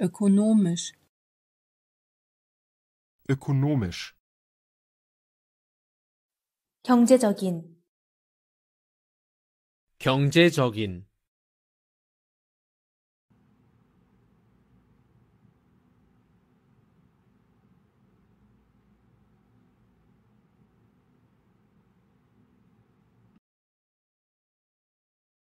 ökonomisch ökonomisch 경제적인 경제적인